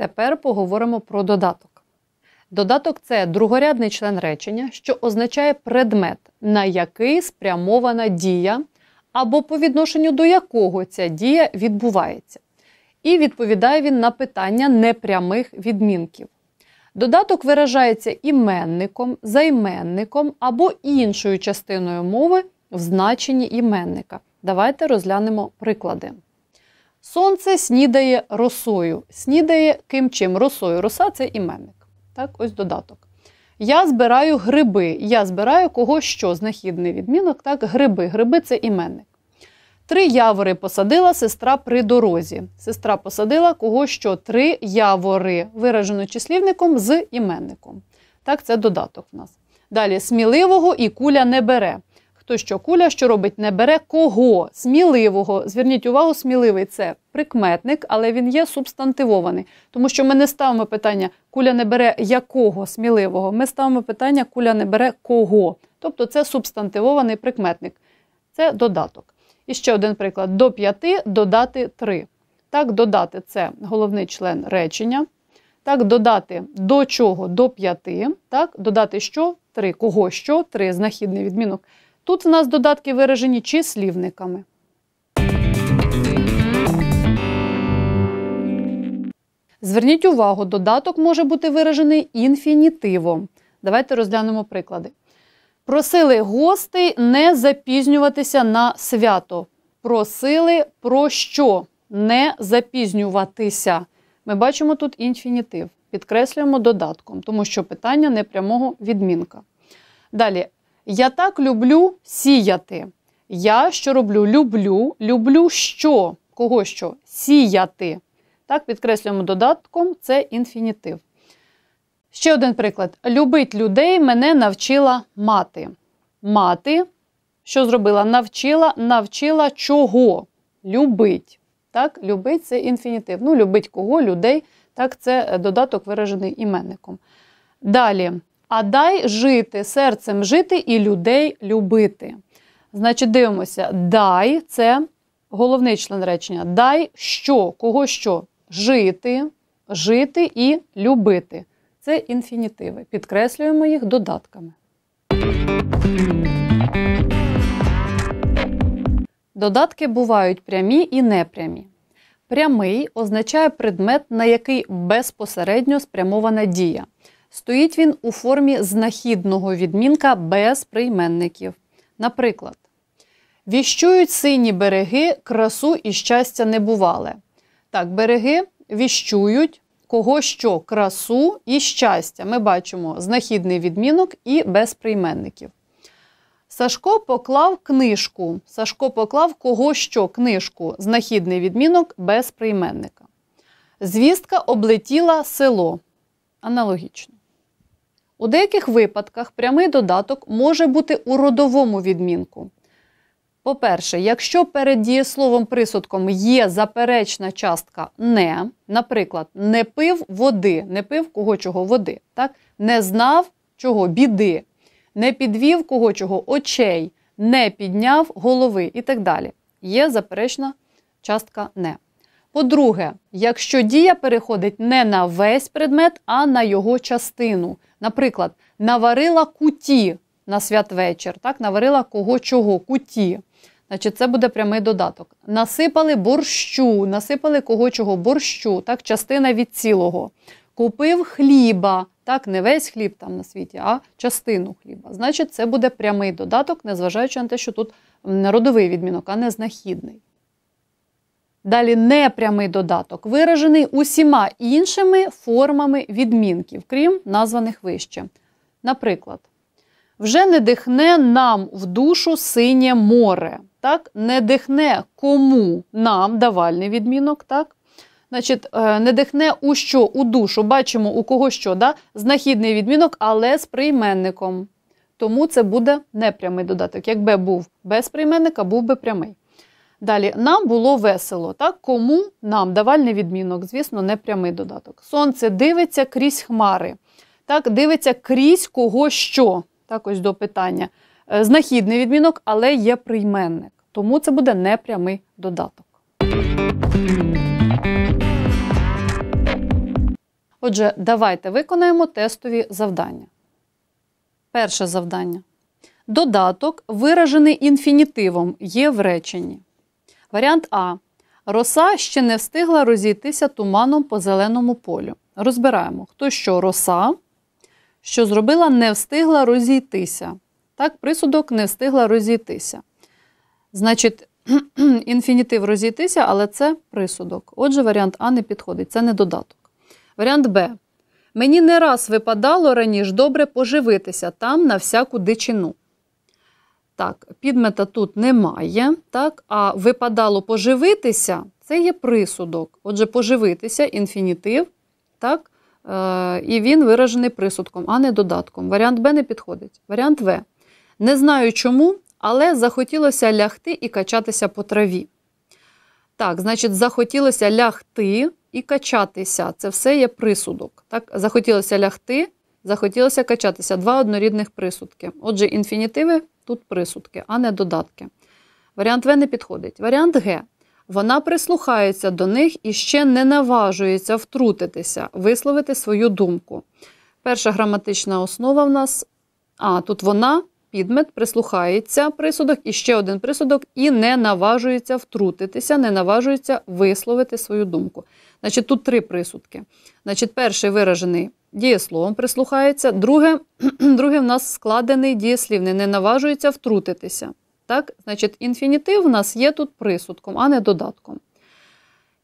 Тепер поговоримо про додаток. Додаток це другорядний член речення, що означає предмет, на який спрямована дія, або по відношенню до якого ця дія відбувається. І відповідає він на питання непрямих відмінків. Додаток виражається іменником, займенником або іншою частиною мови в значенні іменника. Давайте розглянемо приклади. Сонце снідає росою. Снідає ким чим? Росою. Роса це іменник. Так, ось додаток. Я збираю гриби. Я збираю кого що, знахідний відмінок. Так, гриби. Гриби це іменник. Три явори посадила сестра при дорозі. Сестра посадила кого що? Три явори, виражено числівником з іменником. Так, це додаток в нас. Далі сміливого і куля не бере то що куля, що робить, не бере кого сміливого. Зверніть увагу, сміливий це прикметник, але він є субстантивований. Тому що ми не ставимо питання куля не бере якого сміливого. Ми ставимо питання куля не бере кого. Тобто це субстантивований прикметник. Це додаток. І ще один приклад: до п'яти додати три. Так, додати це головний член речення. Так, додати до чого до п'яти. Так, додати що три, кого що три, знахідний відмінок. Тут в нас додатки виражені числівниками. Зверніть увагу, додаток може бути виражений інфінітивом. Давайте розглянемо приклади. Просили гостей не запізнюватися на свято. Просили про що не запізнюватися. Ми бачимо тут інфінітив. Підкреслюємо додатком, тому що питання непрямого відмінка. Далі, я так люблю сіяти. Я що роблю? Люблю, люблю що? Кого що? Сіяти. Так, підкреслюємо додатком, це інфінітив. Ще один приклад. Любить людей мене навчила мати. Мати, що зробила? Навчила, навчила чого? Любить. Так, любить це інфінітив. Ну, любить кого, людей. Так, це е, додаток виражений іменником. Далі а дай жити серцем жити і людей любити. Значить, дивимося, дай це головний член речення. Дай що, кого що жити, жити і любити. Це інфінітиви. Підкреслюємо їх додатками. Додатки бувають прямі і непрямі. Прямий означає предмет, на який безпосередньо спрямована дія. Стоїть він у формі знахідного відмінка без прийменників. Наприклад, віщують сині береги, красу і щастя небувале. Так, береги віщують кого що красу і щастя. Ми бачимо знахідний відмінок і без прийменників. Сашко поклав книжку. Сашко поклав кого що книжку, знахідний відмінок без прийменника. Звістка облетіла село. Аналогічно. У деяких випадках прямий додаток може бути у родовому відмінку. По-перше, якщо перед дієсловом присудком є заперечна частка не, наприклад, не пив води, не пив кого чого води, так? не знав чого біди, не підвів кого чого очей, не підняв голови і так далі. Є заперечна частка не. По-друге, якщо дія переходить не на весь предмет, а на його частину. Наприклад, наварила куті на святвечір, так, наварила кого чого, куті. Значить, це буде прямий додаток. Насипали борщу, насипали кого чого, борщу, так, частина від цілого. Купив хліба, так, не весь хліб там на світі, а частину хліба. Значить, це буде прямий додаток, незважаючи на те, що тут родовий відмінок, а не знахідний. Далі непрямий додаток виражений усіма іншими формами відмінків, крім названих вище. Наприклад, вже не дихне нам в душу синє море. Так? Не дихне кому нам давальний відмінок. так? Значить, е, Не дихне у що, у душу. Бачимо, у кого що. да? Знахідний відмінок, але з прийменником. Тому це буде непрямий додаток. Якби був без прийменника, був би прямий. Далі нам було весело. Так? Кому нам давальний відмінок, звісно, не прямий додаток. Сонце дивиться крізь хмари. Так, Дивиться крізь кого що. Так, ось до питання. Е, Знахідний відмінок, але є прийменник. Тому це буде непрямий додаток. Отже, давайте виконаємо тестові завдання. Перше завдання. Додаток, виражений інфінітивом, є в реченні. Варіант А. Роса ще не встигла розійтися туманом по зеленому полю. Розбираємо, хто що роса, що зробила, не встигла розійтися. Так, присудок не встигла розійтися. Значить, інфінітив розійтися, але це присудок. Отже, варіант А не підходить, це не додаток. Варіант Б. Мені не раз випадало раніше добре поживитися там на всяку дичину. Так, підмета тут немає, так, а випадало поживитися це є присудок. Отже, поживитися інфінітив, так, е, і він виражений присудком, а не додатком. Варіант Б не підходить. Варіант В. Не знаю чому, але захотілося лягти і качатися по траві. Так, значить, захотілося лягти і качатися. Це все є присудок. Так, Захотілося лягти, захотілося качатися. Два однорідних присудки. Отже, інфінітиви тут присудки, а не додатки. Варіант В не підходить. Варіант Г. Вона прислухається до них і ще не наважується втрутитися, висловити свою думку. Перша граматична основа в нас. А, тут вона, підмет, прислухається присудок, і ще один присудок, і не наважується втрутитися, не наважується висловити свою думку. Значить, тут три присудки. Значить, перший виражений дієсловом прислухається. Друге, друге в нас складений дієслівний, не наважується втрутитися. Так? Значить, інфінітив в нас є тут присудком, а не додатком.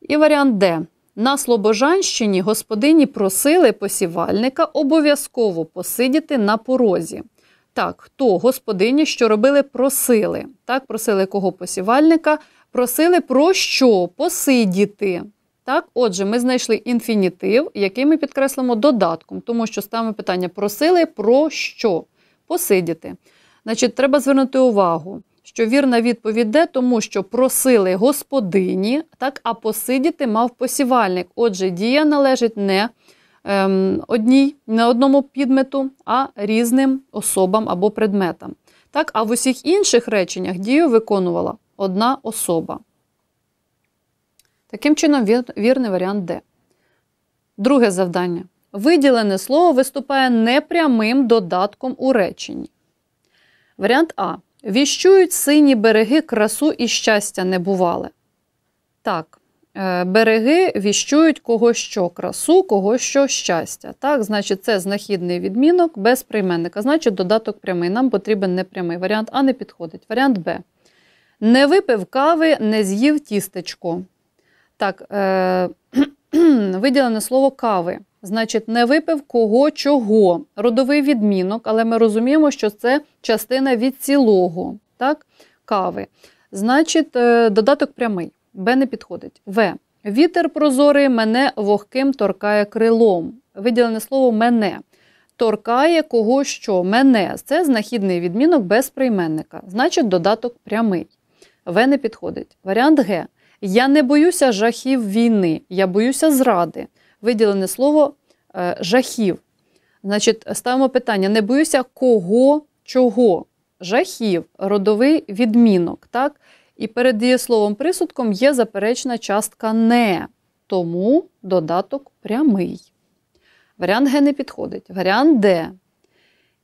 І варіант Д. На Слобожанщині господині просили посівальника обов'язково посидіти на порозі. Так, хто господині, що робили, просили. Так, просили кого посівальника, просили про що посидіти. Так, отже, ми знайшли інфінітив, який ми підкреслимо додатком, тому що ставимо питання просили про що? Посидіти. Значить, треба звернути увагу, що вірна відповідь де, тому що просили господині, так, а посидіти мав посівальник. Отже, дія належить не ем, одній, не одному підмету, а різним особам або предметам. Так, А в усіх інших реченнях дію виконувала одна особа. Таким чином, вірний варіант Д. Друге завдання. Виділене слово виступає непрямим додатком у реченні. Варіант А. Віщують сині береги красу і щастя не Так. Е, береги віщують кого що красу, кого що щастя. Так, Значить, це знахідний відмінок без прийменника. Значить, додаток прямий. Нам потрібен непрямий. Варіант А не підходить. Варіант Б. Не випив кави, не з'їв тістечко. Так, е- виділене слово кави. Значить, не випив кого чого. Родовий відмінок, але ми розуміємо, що це частина від цілого так, кави. Значить, е, додаток прямий. Б не підходить. В. Вітер прозорий мене вогким торкає крилом. Виділене слово мене. Торкає кого що. Мене. Це знахідний відмінок без прийменника. Значить, додаток прямий. В не підходить. Варіант Г. Я не боюся жахів війни, я боюся зради. Виділене слово е, жахів. Значить, ставимо питання: не боюся кого, чого? Жахів, родовий відмінок. так? І перед дієсловом присудком є заперечна частка не. Тому додаток прямий. Варіант Г не підходить. Варіант Д.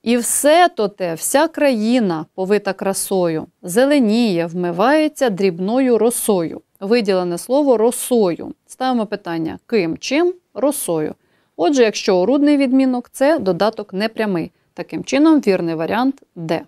І все то те, вся країна, повита красою, зеленіє, вмивається дрібною росою виділене слово росою. Ставимо питання ким, чим, росою. Отже, якщо орудний відмінок, це додаток непрямий. Таким чином, вірний варіант де.